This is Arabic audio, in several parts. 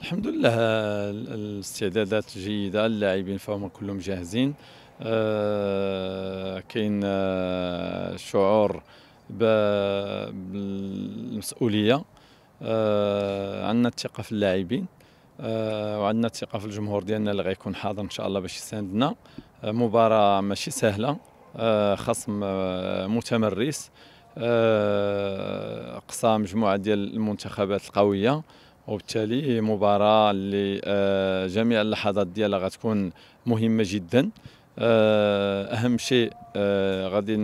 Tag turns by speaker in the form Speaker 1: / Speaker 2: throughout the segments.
Speaker 1: الحمد لله الاستعدادات جيده اللاعبين فهم كلهم جاهزين أه كاين آه، شعور بالمسؤوليه أه عندنا الثقه في اللاعبين أه وعندنا الثقه في الجمهور ديالنا اللي غيكون حاضر ان شاء الله باش يساندنا آه، مباراه ماشي سهله آه، خصم متمرس اقصى مجموعه ديال المنتخبات القويه وبالتالي مباراه اللي آه، جميع اللحظات ديالها غتكون مهمه جدا آه، اهم شيء آه، غادي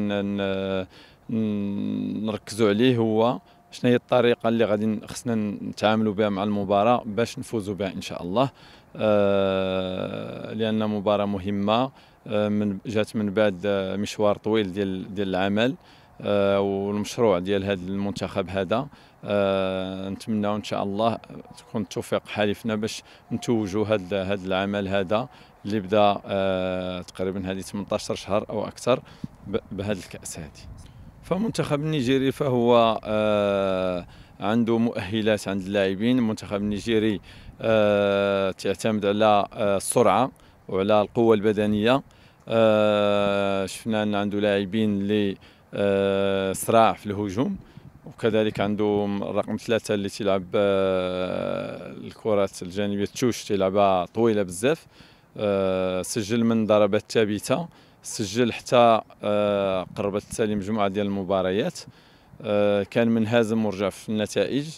Speaker 1: نركزوا عليه هو شنو هي الطريقه اللي غادي خصنا نتعاملوا بها مع المباراه باش نفوزوا بها ان شاء الله لان مباراه مهمه من جات من بعد مشوار طويل ديال ديال العمل آه، والمشروع ديال هذا المنتخب هذا آه، نتمنى ان شاء الله تكون توفيق حليفنا باش نتوجوا هذا هذا العمل هذا اللي بدا آه، تقريبا هذه 18 شهر او اكثر بهذا الكاس هذه فمنتخب النيجيري فهو عنده مؤهلات عند اللاعبين المنتخب النيجيري تعتمد على السرعه وعلى القوه البدنيه شفنا ان عنده لاعبين اللي آه، صراع في الهجوم وكذلك عنده رقم ثلاثة اللي تيلعب آه، الكرات الجانبية تشوش تيلعبها طويلة بزاف آه، سجل من ضربات ثابتة سجل حتى قربت تسالي مجموعة ديال المباريات كان منهزم ورجع في النتائج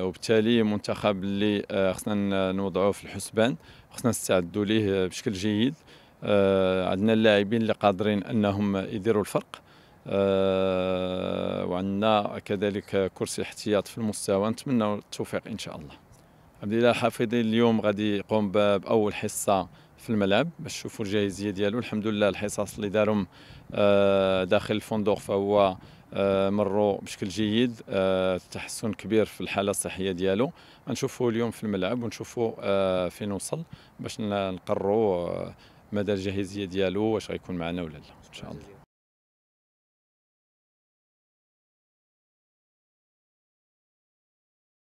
Speaker 1: وبالتالي منتخب اللي خصنا نوضعوه في الحسبان خصنا نستعدوا ليه بشكل جيد عندنا اللاعبين اللي قادرين انهم يديروا الفرق آه، وعندنا كذلك كرسي احتياط في المستوى نتمنى التوفيق ان شاء الله عبد الله حافظي اليوم غادي يقوم باول حصه في الملعب باش نشوفوا الجاهزيه ديالو الحمد لله الحصص اللي دارهم آه، داخل الفندق فهو آه، مروا بشكل جيد تحسن كبير في الحاله الصحيه ديالو غنشوفوا اليوم في الملعب ونشوفوا فين وصل باش نقروا مدى الجاهزيه ديالو واش غيكون معنا ولا لا ان شاء الله